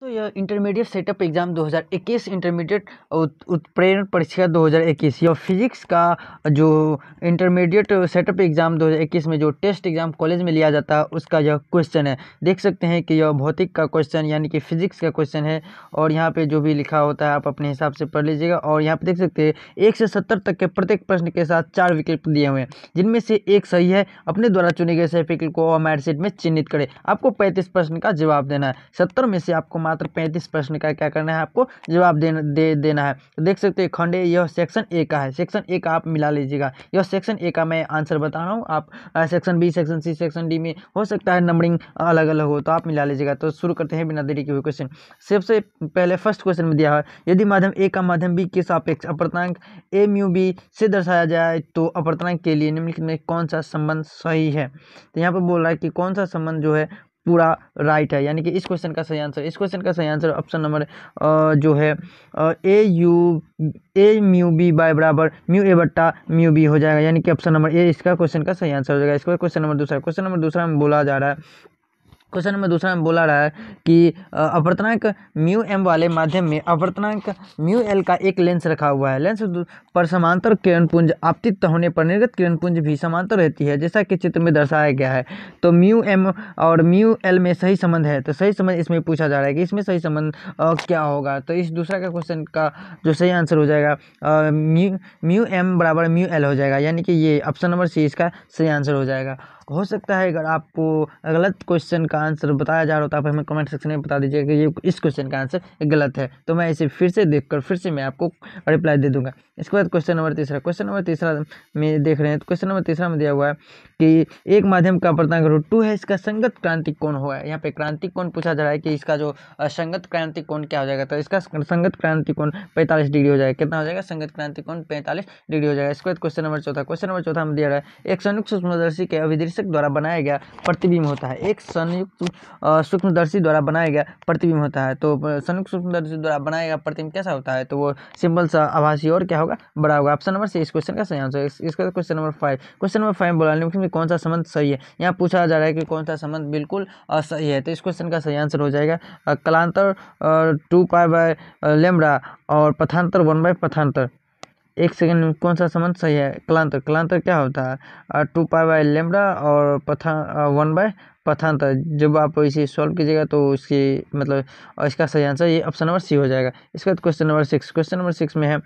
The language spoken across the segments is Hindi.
तो यह इंटरमीडिएट सेटअप एग्ज़ाम 2021 इंटरमीडिएट उत्प्रेरण परीक्षा 2021 यह फिजिक्स का जो इंटरमीडिएट सेटअप एग्ज़ाम 2021 में जो टेस्ट एग्ज़ाम कॉलेज में लिया जाता है उसका यह क्वेश्चन है देख सकते हैं कि यह भौतिक का क्वेश्चन यानी कि फिजिक्स का क्वेश्चन है और यहाँ पे जो भी लिखा होता है आप अपने हिसाब से पढ़ लीजिएगा और यहाँ पर देख सकते हैं एक से सत्तर तक के प्रत्येक प्रश्न के साथ चार विकल्प दिए हुए हैं जिनमें से एक सही है अपने द्वारा चुने गए सही विकल्प को हमारे में चिन्हित करें आपको पैंतीस प्रश्न का जवाब देना है सत्तर में से आपको मात्र पैंतीस प्रश्न का क्या करना है आपको जवाब देना दे देना है तो देख सकते हैं खंडे यह सेक्शन ए का है सेक्शन ए का आप मिला लीजिएगा यह सेक्शन ए का मैं आंसर बता रहा हूँ आप section B section C section D में हो सकता है नंबरिंग अलग अलग हो तो आप मिला लीजिएगा तो शुरू करते हैं बिना देरी के हुए क्वेश्चन सबसे पहले फर्स्ट क्वेश्चन में दिया है यदि माध्यम ए का माध्यम बी के सापेक्ष अपर्तनांक एम यू बी से दर्शाया जाए तो अपर्तनांक के लिए निम्नलिखित में कौन सा संबंध सही है तो यहाँ पर बोल रहा है कि कौन सा संबंध जो है पूरा राइट है यानी कि इस क्वेश्चन का सही आंसर इस क्वेश्चन का सही आंसर ऑप्शन नंबर जो है A U A mu B by बराबर म्यू ए बट्टा म्यू बी हो जाएगा यानी कि ऑप्शन नंबर ए इसका क्वेश्चन का सही आंसर हो जाएगा इसका क्वेश्चन नंबर दूसरा क्वेश्चन नंबर दूसरा में बोला जा रहा है क्वेश्चन नंबर दूसरा में बोला रहा है कि अपवर्तनांक म्यू एम वाले माध्यम में अपवर्तनांक म्यू एल का एक लेंस रखा हुआ है लेंस पर समांतर किरणपुंज आपतित होने पर निर्गत किरणपुंज भी समांतर रहती है जैसा कि चित्र में दर्शाया गया है तो म्यू एम और म्यू एल में सही संबंध है तो सही संबंध इसमें पूछा जा रहा है कि इसमें सही संबंध क्या होगा तो इस दूसरा का क्वेश्चन का जो सही आंसर हो जाएगा म्यू म्यू एम बराबर म्यू एल हो जाएगा यानी कि ये ऑप्शन नंबर सी इसका सही आंसर हो जाएगा हो सकता है अगर आपको गलत क्वेश्चन का आंसर बताया जा रहा हो तो आप हमें कमेंट सेक्शन में बता दीजिए कि ये इस क्वेश्चन का आंसर गलत है तो मैं इसे फिर से देख कर फिर से मैं आपको रिप्लाई दे दूँगा इसके बाद क्वेश्चन नंबर तीसरा क्वेश्चन नंबर तीसरा में देख रहे हैं तो क्वेश्चन नंबर तीसरा में दिया हुआ है कि एक माध्यम का प्रदान रूट टू है इसका संगत क्रांति कौन हुआ है यहाँ पे क्रांति कौन पूछा जा रहा है कि इसका जो संगत क्रांति कौन क्या हो जाएगा तो इसका संगत क्रांति कौन पैंतालीस डिग्री हो जाएगा कितना हो जाएगा संगत क्रांति कौन पैंतालीस डिग्री हो जाएगा इसके बाद क्वेश्चन नंबर चौथा क्वेश्चन नंबर चौथा में दिया रहा है एक संयुक्त सूक्ष्मदर्शी के अभिदृश्य चिकित्सक द्वारा बनाया गया प्रतिबिंब होता है एक संयुक्त सूक्ष्मदर्शी द्वारा बनाया गया प्रतिबिंब होता है तो संयुक्त सूक्ष्मदर्शी द्वारा बनाया गया प्रतिबिंब कैसा होता है तो वो सिंपल सा आभासी और क्या होगा बड़ा होगा ऑप्शन नंबर से इस क्वेश्चन का सही आंसर इसका question number five question number five बोला कौन सा संबंध सही है यहाँ पूछा जा रहा है कि कौन सा संबंध बिल्कुल सही है तो इस क्वेश्चन का सही आंसर हो जाएगा कलांतर टू पाई बाय लेमड़ा और पथांतर वन बाय पथांतर एक सेकंड में कौन सा संबंध सही है क्लांतर क्लांतर क्या होता है टू पाई बाय लेमडा और पथा वन बाय पथांतर जब आप इसे सॉल्व कीजिएगा तो इसकी मतलब और इसका सही आंसर ये ऑप्शन नंबर सी हो जाएगा इसके बाद question number six question number six में है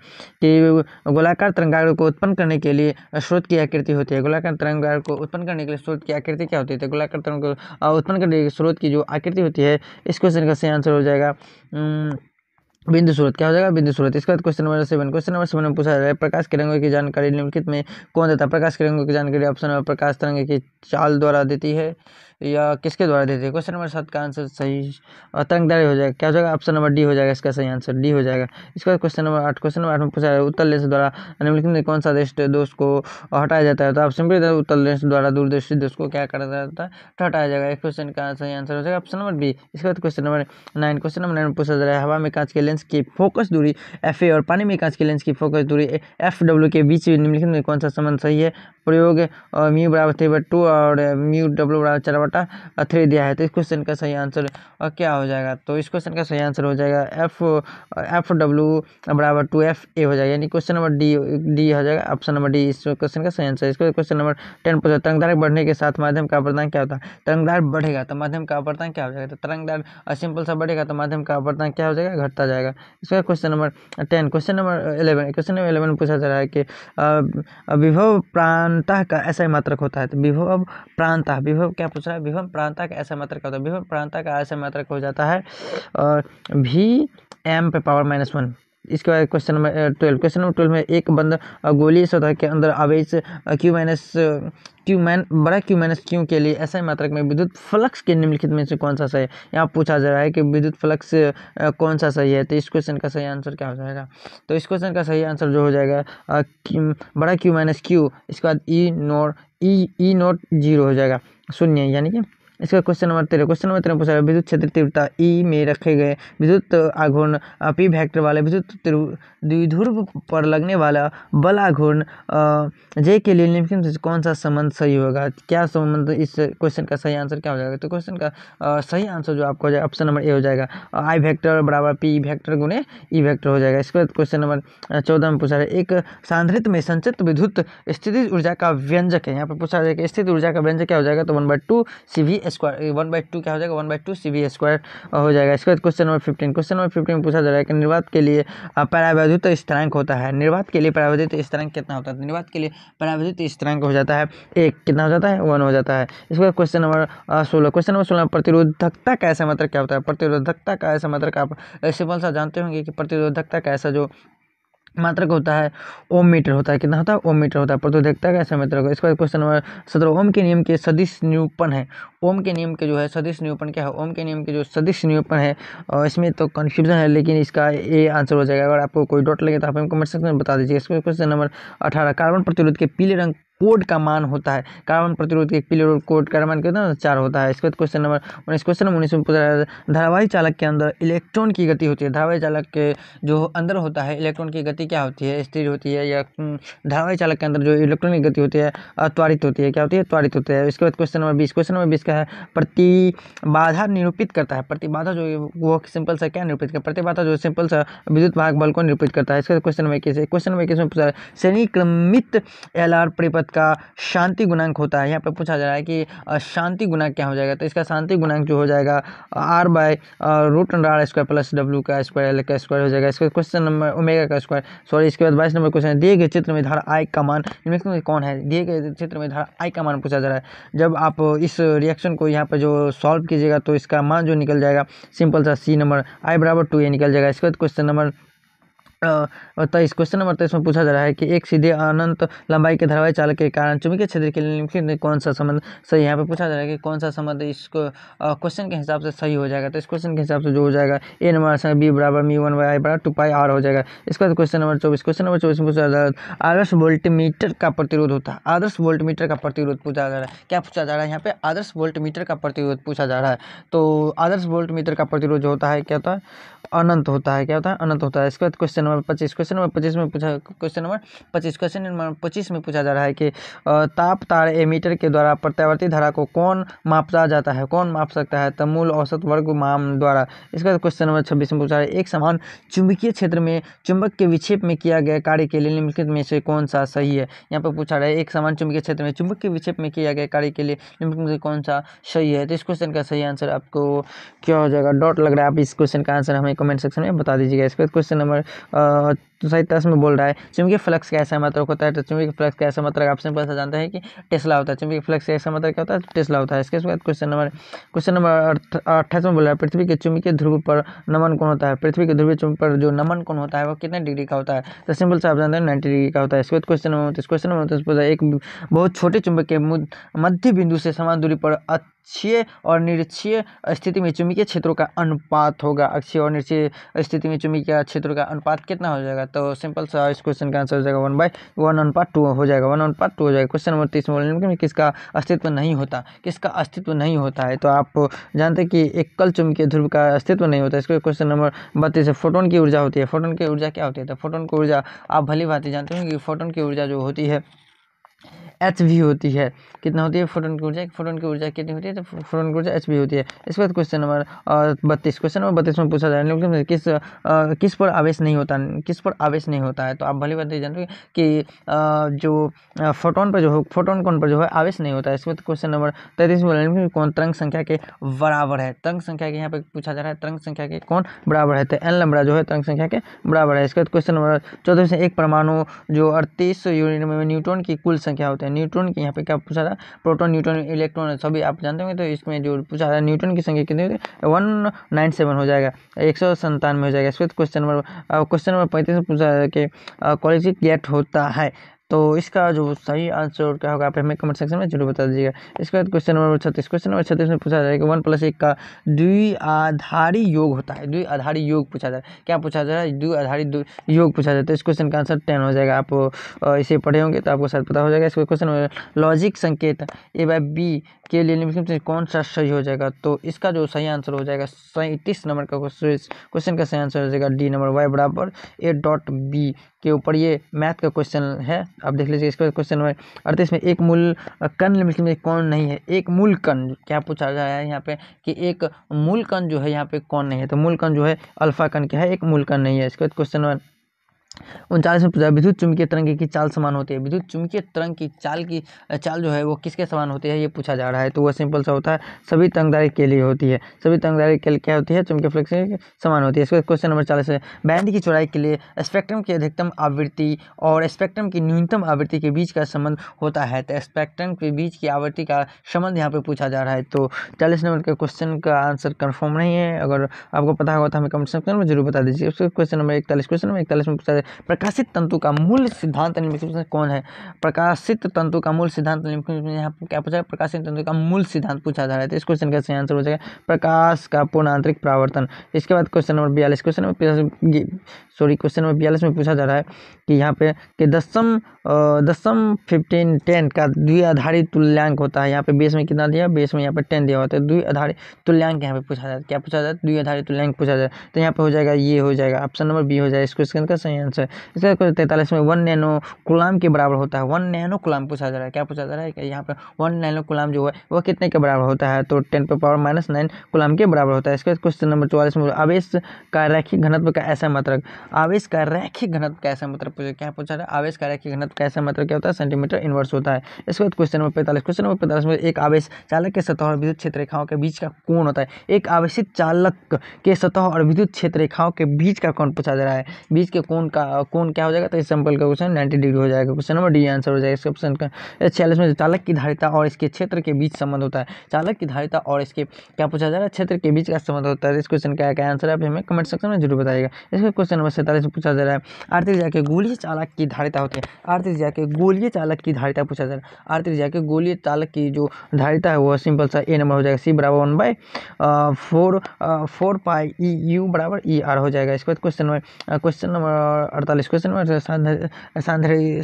कि गोलाकार तरंगाग्र को उत्पन्न करने के लिए स्रोत की आकृति होती है गोलाकार तरंगाग्र को उत्पन्न करने के लिए स्रोत की आकृति क्या होती है तो गोलाकार तरंग उत्पन्न करने के स्रोत की जो आकृति होती है इस क्वेश्चन का सही आंसर हो जाएगा बिंदु सूरत क्या हो जाएगा बिंदु सूरत इसके बाद question number seven question number seven में पूछा है प्रकाश के रंगों की जानकारी निम्नलिखित में कौन देता है प्रकाश के रंगों की जानकारी ऑप्शन नंबर प्रकाश तरंग की चाल द्वारा देती है या किसके द्वारा देते हैं क्वेश्चन नंबर सात का आंसर सही तंगदारी हो जाएगा क्या हो जाएगा ऑप्शन नंबर डी हो जाएगा इसका सही आंसर डी हो जाएगा इसके बाद क्वेश्चन नंबर आठ क्वेश्चन नंबर आठ में पूछा है उत्तर लेंस द्वारा निम्नलिखित में कौन सा देश दोष को हटाया जाता है तो आप सिंपली उत्तर लेंस द्वारा दूरदर्शी दोष को क्या करा जाता है तो हटाया जाएगा एक क्वेश्चन का सही आंसर हो जाएगा ऑप्शन नंबर बी इसके बाद question number nine question number nine में पूछा जा रहा है हवा में कांच के लेंस की फोकस दूरी एफ और पानी में कांच के लेंस की फोकस दूरी एफ डब्ल्यू के बीच निम्नलिखित में कौन सा संबंध सही है प्रयोग म्यू बराबर थ्री बट टू और म्यू डब्ल्यू बराबर चार बटा थ्री दिया है तो इस क्वेश्चन का सही आंसर क्या हो जाएगा तो इस क्वेश्चन का सही आंसर हो जाएगा एफ एफ डब्ल्यू बराबर टू एफ ए हो जाएगा यानी क्वेश्चन नंबर डी डी हो जाएगा ऑप्शन नंबर डी इस क्वेश्चन का सही आंसर इसको क्वेश्चन नंबर टेन पूछा तरंगदार बढ़ने के साथ माध्यम का अपरदान क्या होता है तरंगदार बढ़ेगा तो माध्यम का अपरदान क्या हो जाएगा तो तरंगदार सिंपल सा बढ़ेगा तो माध्यम का अपरदान क्या हो जाएगा घटता जाएगा इसका question number ten question number eleven question number eleven पूछा जा रहा है कि विभव प्रांत का ऐसा ही मात्रक होता है तो विभव प्रांत विभव क्या पूछ रहा विभम प्रांता का ऐसा मात्रक होता है विभम प्रांता का ऐसा मात्रक हो जाता है और भी एम पे पावर माइनस वन इसके बाद question number twelve question number twelve में एक बंद uh, गोली सतह के अंदर आवेश क्यू माइनस क्यू मैन बड़ा क्यू माइनस क्यू के लिए ऐसा मात्रक में विद्युत फ्लक्स के निम्नलिखित में से कौन सा सही है यहाँ पूछा जा रहा है कि विद्युत फ्लक्स uh, कौन सा सही है तो इस क्वेश्चन का सही आंसर क्या हो जाएगा तो इस क्वेश्चन का सही आंसर जो हो जाएगा uh, बड़ा क्यू माइनस क्यू इसके बाद E naught E E naught zero हो जाएगा शून्य यानी कि इसका क्वेश्चन नंबर तेरह क्वेश्चन नंबर तेरह पूछा विद्युत क्षेत्र तीव्रता ई e में रखे गए विद्युत आघूर्ण पी वैक्टर वाले विद्युत द्विध्रुव पर लगने वाला बल आघूर्ण जे के लिए निम्नलिखित कौन सा संबंध सही होगा क्या संबंध इस क्वेश्चन का सही आंसर क्या हो जाएगा तो क्वेश्चन का सही आंसर जो आपको ऑप्शन नंबर ए हो जाएगा आई वैक्टर बराबर पी वैक्टर गुणे ई वैक्टर हो जाएगा इसके बाद क्वेश्चन नंबर चौदह में पूछा है एक सांद्रित में संचित विद्युत स्थिति ऊर्जा का व्यंजक है यहाँ पर पूछा जाएगा स्थिति ऊर्जा का व्यंजक क्या हो जाएगा तो one by two C V square one by two क्या हो जाएगा one by two C B square हो जाएगा इसके बाद question number fifteen question number fifteen में पूछा जा रहा है कि निर्वात के लिए परावैधित स्थरांक होता है निर्वात के लिए परावैधित स्थरांक कितना होता है निर्वात के लिए परावैधित स्थरांक हो जाता है एक कितना हो जाता है वन हो जाता है इसके बाद क्वेश्चन नंबर सोलह क्वेश्चन नंबर सोलह प्रतिरोधकता का ऐसा मतलब क्या होता है प्रतिरोधकता का ऐसा मतलब आप सिंपल सा जानते होंगे कि प्रतिरोधकता का ऐसा जो मात्रक होता है ओम मीटर होता है कितना होता है ओम मीटर होता है पर तो देखता है कैसे मित्र को इसके बाद क्वेश्चन नंबर सत्रह ओम के नियम के सदिश न्यूपन है ओम के नियम के जो है सदिश न्यूपन क्या है ओम के नियम के जो सदिश न्यूपन है और इसमें तो कन्फ्यूजन है लेकिन इसका ए आंसर हो जाएगा अगर आपको कोई डॉट लगे तो आप हमें कमेंट सेक्शन में बता दीजिए इसके क्वेश्चन नंबर अठारह कार्बन प्रतिरोध के पीले रंग कोड का मान होता है कार्बन प्रतिरोध के पिलर कोड का मान कितना होता है चार होता है इसके बाद क्वेश्चन नंबर उन्नीस क्वेश्चन नंबर उन्नीस में पूछा जाता है धारावाही चालक के अंदर इलेक्ट्रॉन की गति होती है धारावाही चालक के जो अंदर होता है इलेक्ट्रॉन की गति क्या होती है स्थिर होती है या हम्म, धारावाही चालक के अंदर जो इलेक्ट्रॉन की गति होती है त्वरित होती है क्या होती है त्वरित होती है इसके बाद क्वेश्चन नंबर बीस क्वेश्चन नंबर बीस का है प्रतिबाधा निरूपित करता है प्रतिबाधा जो वो सिंपल सा क्या निरूपित करता है प्रतिबाधा जो सिंपल सा विद्युत भाग बल को निरूपित करता है इसके क्वेश्चन नंबर इक्कीस क्वेश्चन नंबर इक्कीस में पूछा है श्रेणी क्रमित एल आर परिपथ का शांति गुणांक होता है यहाँ पर पूछा जा रहा है कि शांति गुणांक क्या हो जाएगा तो इसका शांति गुणांक जो हो जाएगा R by root under R square plus W का स्क्वायर एल का स्क्वायर हो जाएगा इसका क्वेश्चन नंबर ओमेगा का स्क्वायर सॉरी इसके बाद बाईस नंबर क्वेश्चन दिए गए चित्र में धारा आई का मान कौन है दिए गए चित्र में धारा आई का मान पूछा जा रहा है जब आप इस रिएक्शन को यहाँ पर जो सॉल्व कीजिएगा तो इसका मान जो निकल जाएगा सिंपल सा सी नंबर आई बराबर टू ए निकल जाएगा इसके बाद क्वेश्चन नंबर तेईस क्वेश्चन नंबर तेईस में पूछा जा रहा है कि एक सीधे अनंत लंबाई के धारावाहिक चालक के कारण चुंबकीय क्षेत्र के लिए निम्नलिखित कौन सा संबंध सही यहाँ पे पूछा जा रहा है कि कौन सा संबंध इसको क्वेश्चन के हिसाब से सही हो जाएगा तो इस क्वेश्चन के हिसाब से जो हो जाएगा ए नंबर आंसर बी बराबर मी वन वाई बराबर टू पाई आर हो जाएगा इसके बाद क्वेश्चन नंबर चौबीस क्वेश्चन नंबर चौबीस में पूछा जा रहा है आदर्श वोल्टमीटर का प्रतिरोध होता है आदर्श वोल्टमीटर का प्रतिरोध पूछा जा रहा है क्या पूछा जा रहा है यहाँ पे आदर्श वोल्टमीटर का प्रतिरोध पूछा जा रहा है तो आदर्श वोल्टमीटर का प्रतिरोध जो होता है क्या होता है अनंत होता है क्या होता है अनंत होता है इसके बाद क्वेश्चन नंबर पच्चीस क्वेश्चन नंबर पच्चीस में पूछा क्वेश्चन नंबर पच्चीस क्वेश्चन नंबर पच्चीस में पूछा जा रहा है कि ताप तार एमीटर के द्वारा प्रत्यावर्ती धारा को कौन मापा जाता है कौन माप सकता है तमूल तो औसत वर्ग माम द्वारा इसका क्वेश्चन नंबर छब्बीस में पूछा रहा है एक समान चुंबकीय क्षेत्र में चुंबक के विक्षेप में किया गया कार्य के लिए निम्नलिखित में से कौन सा सही है यहाँ पर पूछा रहा है एक समान चुंबकीय क्षेत्र में चुंबक के विक्षेप में किया गया कार्य के लिए निम्नलिखित में से कौन सा सही है तो इस क्वेश्चन का सही आंसर आपको क्या हो जाएगा डॉट लग रहा है आप इस क्वेश्चन का आंसर हमें कमेंट सेक्शन में बता दीजिएगा इसके बाद क्वेश्चन नंबर सही तरह से बोल रहा है चुंबकीय फ्लक्स का ऐसा मतलब होता है तो चुंबकीय फ्लक्स का ऐसा मतलब आपसे पता जानते हैं कि टेस्ला होता है चुंबकीय फ्लक्स का ऐसा मतलब क्या होता है टेस्ला होता है इसके बाद क्वेश्चन नंबर क्वेश्चन नंबर अट्ठाईस में बोल रहा है पृथ्वी के चुंबकीय ध्रुव पर नमन कौन होता है पृथ्वी के ध्रुव चुंब पर जो नमन कौन होता है वो कितने डिग्री का होता है तो सिंपल से आप जानते हैं नाइन्टी डिग्री का होता है इसके बाद क्वेश्चन नंबर उनतीस क्वेश्चन नंबर उनतीस एक बहुत छोटे चुंबक के मध्य बिंदु से समान दूरी पर अक्षीय और निरक्षीय स्थिति में चुंबकीय क्षेत्रों का अनुपात होगा अक्षीय और निरक्षीय स्थिति में चुंबकीय क्षेत्रों का अनुपात कितना हो जाएगा तो सिंपल सा इस क्वेश्चन का आंसर हो जाएगा वन बाई वन अनुपात टू हो जाएगा वन अनुपात टू हो जाएगा क्वेश्चन नंबर तीस में किसका अस्तित्व नहीं होता किसका अस्तित्व नहीं होता है तो आप जानते हैं कि एकल चुंबकीय ध्रुव का अस्तित्व नहीं होता इसके क्वेश्चन नंबर बत्तीस है फोटोन की ऊर्जा होती है फोटोन की ऊर्जा क्या होती है तो फोटोन की ऊर्जा आप भली भांति जानते हैं कि फोटोन की ऊर्जा जो होती है एच भी होती है कितना होती है फोटोन की ऊर्जा फोटोन की ऊर्जा कितनी होती है तो फोटोन की ऊर्जा एच भी होती है इसके बाद क्वेश्चन नंबर बत्तीस क्वेश्चन नंबर बत्तीस में पूछा जा रहा है किस आ, किस पर आवेश नहीं होता किस पर आवेश नहीं होता है तो आप भली बात जानते कि आ, जो फोटोन पर जो हो फोटोन कौन पर जो है आवेश नहीं होता है इसके बाद क्वेश्चन नंबर तैतीस में कौन तरंग संख्या के बराबर है तरंग संख्या के यहाँ पर पूछा जा रहा है तरंग संख्या के कौन बराबर है तो एन लंबड़ा जो है तरंग संख्या के बराबर है इसके बाद क्वेश्चन नंबर चौदह से एक परमाणु जो अड़तीस यूनिट में न्यूट्रॉन की कुल संख्या होती है है न्यूट्रॉन की यहाँ पे क्या पूछा था प्रोटोन न्यूट्रॉन इलेक्ट्रॉन सभी आप जानते होंगे तो इसमें जो पूछा था न्यूट्रॉन की संख्या कितनी वन नाइन सेवन हो जाएगा एक सौ संतानवे हो जाएगा इसके बाद क्वेश्चन नंबर क्वेश्चन नंबर पैंतीस में पूछा कि कॉलेज गेट होता है तो इसका जो सही आंसर क्या होगा आप हमें कमेंट सेक्शन में जरूर बता दीजिएगा इसके बाद क्वेश्चन नंबर छत्तीस क्वेश्चन नंबर छत्तीस में पूछा जाएगा वन प्लस एक का द्विआधारी योग होता है द्विआधारी योग पूछा जाए क्या पूछा जा रहा है द्विआधारी योग पूछा जाता है तो इस क्वेश्चन का आंसर टेन हो जाएगा आप इसे पढ़े होंगे तो आपको शायद पता हो जाएगा इसका क्वेश्चन लॉजिक संकेत ए बाई बी के लिए निम्नलिखित में कौन सा सही हो जाएगा तो इसका जो सही आंसर हो जाएगा सैंतीस नंबर का क्वेश्चन का सही आंसर हो जाएगा डी नंबर वाई बराबर ए डॉट बी के ऊपर ये मैथ का क्वेश्चन है आप देख लीजिए इसका क्वेश्चन नंबर अड़तीस में एक मूल कन निम्नलिखित में कौन नहीं है एक मूल कन क्या पूछा गया है यहाँ पे कि एक मूल कन जो है यहाँ पे कौन नहीं है तो मूल कन जो है अल्फा कन क्या है एक मूल कन नहीं है इसके बाद क्वेश्चन नंबर उनचालीस में पूछा विद्युत चुंबकीय तरंग की चाल समान होती है विद्युत चुंबकीय तरंग की चाल की चाल जो है वो किसके समान होती है ये पूछा जा रहा है तो वो सिंपल सा होता है सभी तंगदारी के लिए होती है सभी तंगदारी के लिए क्या होती है चुंबकीय फ्लक्स के समान होती है इसके क्वेश्चन नंबर चालीस है बैंड की चौड़ाई के लिए स्पेक्ट्रम की अधिकतम आवृत्ति और स्पेक्ट्रम की न्यूनतम आवृत्ति के बीच का संबंध होता है तो स्पेक्ट्रम के बीच की आवृत्ति का संबंध यहाँ पर पूछा जा रहा है तो चालीस नंबर के क्वेश्चन का आंसर कन्फर्म नहीं है अगर आपको पता होगा तो हमें कमेंट सेक्शन में जरूर बता दीजिए उसके क्वेश्चन नंबर इकतालीस क्वेश्चन नंबर इकतालीस में पूछा प्रकाशित तंतु का मूल सिद्धांत निम्नलिखित कौन है प्रकाशित तंतु का मूल सिद्धांत यहाँ पर क्या पूछा प्रकाशित तंतु का मूल सिद्धांत पूछा जा रहा है तो इस क्वेश्चन का सही आंसर हो जाएगा प्रकाश का पूर्ण आंतरिक परावर्तन इसके बाद क्वेश्चन नंबर बयालीस question number sorry question number बयालीस में पूछा जा रहा है कि यहाँ पे कि दसम दसम फिफ्टीन टेन का द्विआधारित तुल्यांक होता है यहाँ पे बेस में कितना दिया बेस में यहाँ पे टेन दिया होता है द्विआधारित तुल्यांक यहाँ पे पूछा जाता है क्या पूछा जाता है द्विआधारित तुल्यांक पूछा जाता है तो यहाँ पे हो जाएगा ये हो जाएगा ऑप्शन नंबर बी हो जाएगा इस क्वेश्चन का सही आंसर है इसका तैंतालीस में वन नैनो कुलाम के बराबर होता है वन नैनो कुलाम पूछा जा रहा है क्या पूछा जा रहा है कि यहाँ पर वन नैनो कुलाम जो है वह कितने के बराबर होता है तो टेन पर पावर माइनस नाइन कुलाम के बराबर होता है इसके बाद क्वेश्चन नंबर चौवालीस में आवेश का रैखिक घनत्व का ऐसा मात्रक मतलब। आवेश का रैखिक घनत्व का ऐसा मात्रक मतलब पूछा क्या पूछा जा रहा है आवेश का रैखिक घनत्व का ऐसा मात्रक मतलब क्या होता है सेंटीमीटर इनवर्स होता है इसके बाद क्वेश्चन नंबर पैंतालीस क्वेश्चन नंबर पैंतालीस में एक आवेश चालक के सतह और विद्युत क्षेत्र रेखाओं के बीच का कोण होता है एक आवेशित चालक के सतह और विद्युत क्षेत्र रेखाओं के बीच का कौन पूछा जा रहा है बीच के कौन का का कौन क्या हो जाएगा तो इस सैम्पल का क्वेश्चन नाइन्टी डिग्री हो जाएगा क्वेश्चन नंबर डी आंसर हो जाएगा इसके ऑप्शन का छियालीस में चालक की धारिता और इसके क्षेत्र के बीच संबंध होता है चालक की धारिता और इसके क्या पूछा जा रहा है क्षेत्र के बीच का संबंध होता है इस क्वेश्चन का क्या आंसर है आप हमें कमेंट सेक्शन में जरूर बताएगा इसके क्वेश्चन नंबर सैंतालीस में पूछा जा रहा है आर्थिक जाके गोली चालक की धारिता होती है आर्थिक जाके गोली चालक की धारिता पूछा जा रहा है आर्थिक जाके गोली चालक की जो धारिता है वो सिंपल सा ए नंबर हो जाएगा सी बराबर one by four four pi E यू बराबर ई e आर हो जाएगा इसके बाद क्वेश्चन नंबर क्वेश्चन नंबर अड़तालीस क्वेश्चन नंबर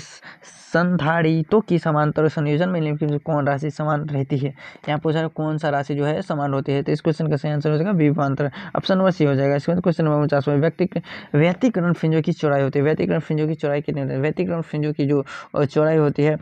संधारितों की समांतर संयोजन में निम्नलिखित कौन राशि समान रहती है यहाँ पूछा है कौन सा राशि जो है समान होती है तो इस क्वेश्चन का सही आंसर हो जाएगा विपांतर ऑप्शन नंबर सी हो जाएगा इसके बाद क्वेश्चन नंबर उनचास में व्यक्ति व्यतिकरण फिंजों की चौड़ाई होती है व्यतिकरण फिंजों की चौड़ाई कितनी होती है व्यतिकरण फिंजों की जो चौड़ाई होती है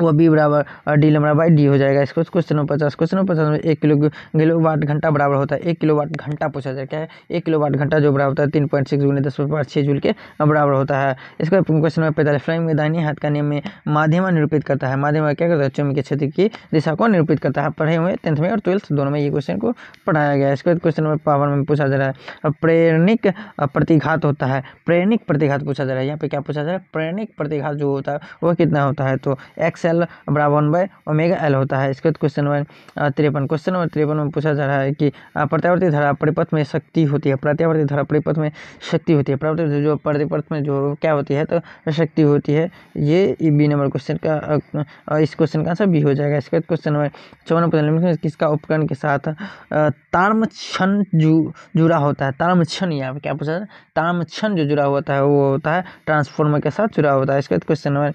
वो बी बराबर डी लमड़ा बाई डी हो जाएगा इसको क्वेश्चन नंबर पचास क्वेश्चन नंबर पचास में एक किलो किलो वाट घंटा बराबर होता है एक किलो वाट घंटा पूछा जाए क्या है एक किलो वाट घंटा जो बराबर होता है तीन पॉइंट सिक्स गुने दस पाँच छः जूल के बराबर होता है इसके क्वेश्चन नंबर पैंतालीस फ्लाइंग में दाहिनी हाथ का नियम में माध्यमा निरूपित करता है माध्यम क्या करता है चुम्बकीय क्षेत्र की दिशा को निरूपित करता है पढ़े हुए टेंथ में और ट्वेल्थ दोनों में ये क्वेश्चन को पढ़ाया गया है इसके क्वेश्चन नंबर पावन में पूछा जा रहा है प्रेरणिक प्रतिघात होता है प्रेरणिक प्रतिघात पूछा जा रहा है यहाँ पर क्या पूछा जा रहा है प्रेरणिक प्रतिघात जो होता है वह कितना होता है तो एक्स एल बराबर वन बाय ओमेगा एल होता है इसके बाद क्वेश्चन नंबर तिरपन क्वेश्चन नंबर तिरपन में पूछा जा रहा है कि प्रत्यावर्ती धारा परिपथ में शक्ति होती है प्रत्यावर्ती धारा परिपथ में शक्ति होती है प्रत्यावर्ती जो परिपथ में जो क्या होती है तो शक्ति होती है ये बी नंबर क्वेश्चन का इस क्वेश्चन का आंसर बी हो जाएगा इसके बाद क्वेश्चन नंबर चौवन प्रश्न किसका उपकरण के साथ तारमक्षण जु जुड़ा होता है तारमक्षण यहाँ पे क्या पूछा है तारमक्षण जो जुड़ा होता है वो होता है ट्रांसफॉर्मर के साथ जुड़ा होता है इसके बाद क्वेश्चन नंबर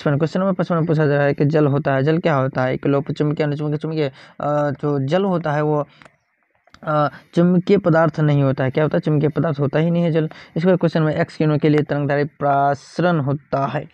पचपन क्वेश्चन नंबर पचपन पूछा जा रहा है कि जल होता है जल क्या होता है एक लोप चुमके अनुचुमके चुमके जो जल होता है वो चुमके पदार्थ नहीं होता है क्या होता है चुमके पदार्थ होता ही नहीं है जल इसके क्वेश्चन में एक्स किनों के लिए तरंगदारी प्रसरण होता है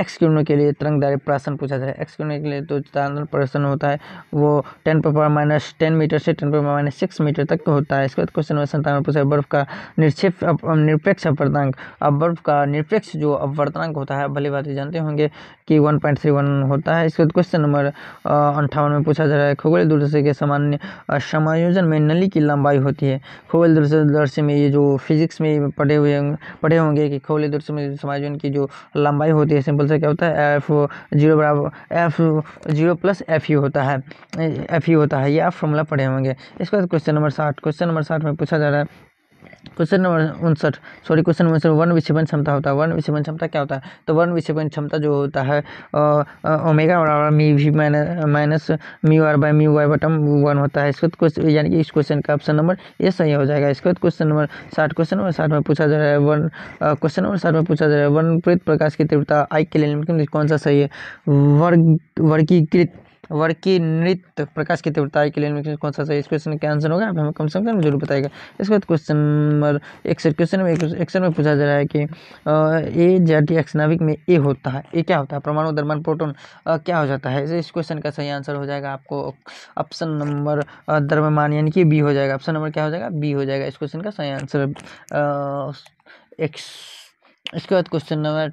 एक्स क्यूनो के लिए तरंगदारी प्रश्न पूछा जाए एक्स क्यूनो के लिए तो तरंगदार प्रश्न होता है वो टेन पर पावर माइनस टेन मीटर से टेन पर माइनस सिक्स मीटर तक होता है इसके बाद क्वेश्चन नंबर संतावन पूछा है बर्फ का निरक्षेप निरपेक्ष अपवर्तनांक अब बर्फ का निरपेक्ष जो अपवर्तनांक होता है भली बात जानते होंगे कि वन पॉइंट थ्री वन होता है इसके बाद क्वेश्चन नंबर अंठावन में पूछा जा रहा है खगोलीय दूरदर्शी के सामान्य समायोजन में नली की लंबाई होती है खगोलीय दूरदर्शी में ये जो फिजिक्स में पढ़े हुए पढ़े होंगे कि खगोलीय दूरदर्शी में समायोजन की जो लंबाई होती है सिंपल सिंपल से क्या होता है एफ जीरो बराबर F zero plus F U होता है एफ यू होता है ये आप फॉर्मूला पढ़े होंगे इसके बाद क्वेश्चन नंबर साठ क्वेश्चन नंबर साठ में पूछा जा रहा है क्वेश्चन नंबर उनसठ सॉरी क्वेश्चन नंबर वन विषेपन क्षमता होता है वन विषेपन क्षमता क्या होता है तो वन विषेपन क्षमता जो होता है ओमेगा बराबर मी भी माइनस मी आर बाई मी वाई बटम वन होता है इसके क्वेश्चन यानी कि इस क्वेश्चन का ऑप्शन नंबर ये सही हो जाएगा इसके बाद क्वेश्चन नंबर साठ क्वेश्चन नंबर साठ में पूछा जा रहा है वन क्वेश्चन नंबर साठ में पूछा जा रहा है वन प्रकाश की तीव्रता आई के लिए कौन सा सही है वर्ग वर्गीकृत वर्की नृत्य प्रकाश की तीव्रता के लिए कौन सा सही इस क्वेश्चन का आंसर होगा आप हमें कम से कम जरूर बताएगा इसके बाद क्वेश्चन नंबर एक सर क्वेश्चन एक एक्शन में पूछा जा रहा है कि ए जेड एक्स नाविक में ए होता है ए क्या होता है परमाणु दरमान प्रोटोन क्या हो जाता है इस क्वेश्चन का सही आंसर हो जाएगा आपको ऑप्शन नंबर दरमान यानी कि बी हो जाएगा ऑप्शन नंबर क्या हो जाएगा बी हो जाएगा इस क्वेश्चन का सही आंसर एक्स इसके बाद क्वेश्चन नंबर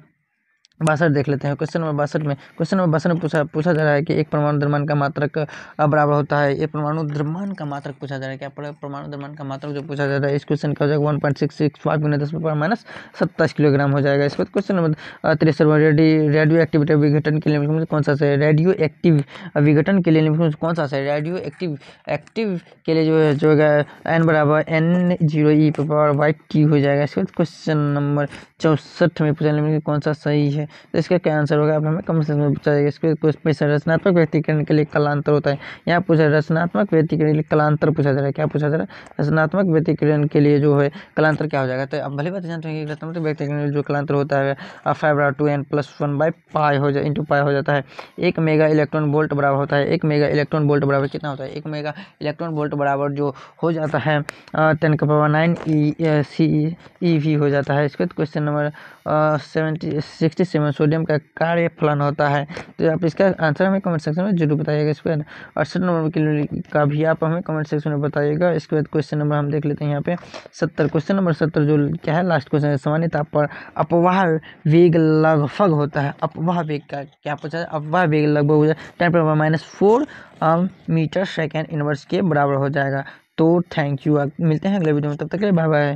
बासठ देख लेते हैं क्वेश्चन नंबर बासठ में क्वेश्चन नंबर बासठ में पूछा पूछा जा रहा है कि एक परमाणु द्रव्यमान का मात्रक बराबर होता है एक परमाणु द्रव्यमान का मात्रक पूछा जा रहा है क्या परमाणु द्रव्यमान का मात्रक जो पूछा जा रहा है इस क्वेश्चन का हो जाएगा one point six six five गुना दस पर माइनस सत्ताईस किलोग्राम हो जाएगा इसके बाद क्वेश्चन नंबर तिरसठ में रेडी रेडियो एक्टिव विघटन के लिए कौन सा है रेडियो एक्टिव विघटन के लिए कौन सा है रेडियो एक्टिव एक्टिव के लिए जो है जो है एन बराबर एन जीरो ई पर पावर वाई टी हो जाएगा इसके बाद क्वेश्चन नंबर चौंसठ में पूछा कौन सा सही है तो इसका क्या आंसर होगा आप हमें कम से कम चाहिए इसके कुछ पूछा रचनात्मक व्यक्तिकरण के लिए कलांतर होता है यहाँ पूछा रचनात्मक व्यक्तिकरण के लिए कलांतर पूछा जा रहा है क्या पूछा जा रहा है रचनात्मक व्यक्तिकरण के लिए जो है कलांतर क्या हो जाएगा तो आप भले बात जानते हैं कि रचनात्मक व्यक्तिकरण जो कलांतर होता है फाइव बड़ा two N plus one by pi हो जाए इंटू पाई हो जाता है एक मेगा इलेक्ट्रॉन वोल्ट बराबर होता है एक मेगा इलेक्ट्रॉन वोल्ट बराबर कितना होता है एक मेगा इलेक्ट्रॉन वोल्ट बराबर जो हो जाता है टेन का power nine E C E V हो जाता है इसके बाद क्वेश्चन नंबर सेवेंटी सिक्सटी में सोडियम का कार्य फलन होता है तो आप इसका आंसर हमें कमेंट सेक्शन में जरूर बताइएगा इसके बाद अड़सठ नंबर किलो का भी आप हमें कमेंट सेक्शन में बताइएगा इसके बाद क्वेश्चन नंबर हम देख लेते हैं यहाँ पे सत्तर क्वेश्चन नंबर सत्तर जो क्या है लास्ट क्वेश्चन है सामान्य ताप पर अपवाह वेग लगभग होता है अपवाह वेग का क्या पूछा है अपवाह वेग लगभग हो जाए ten minus four metre second inverse के बराबर हो जाएगा तो थैंक यू मिलते हैं अगले वीडियो में तब तक के लिए बाय बाय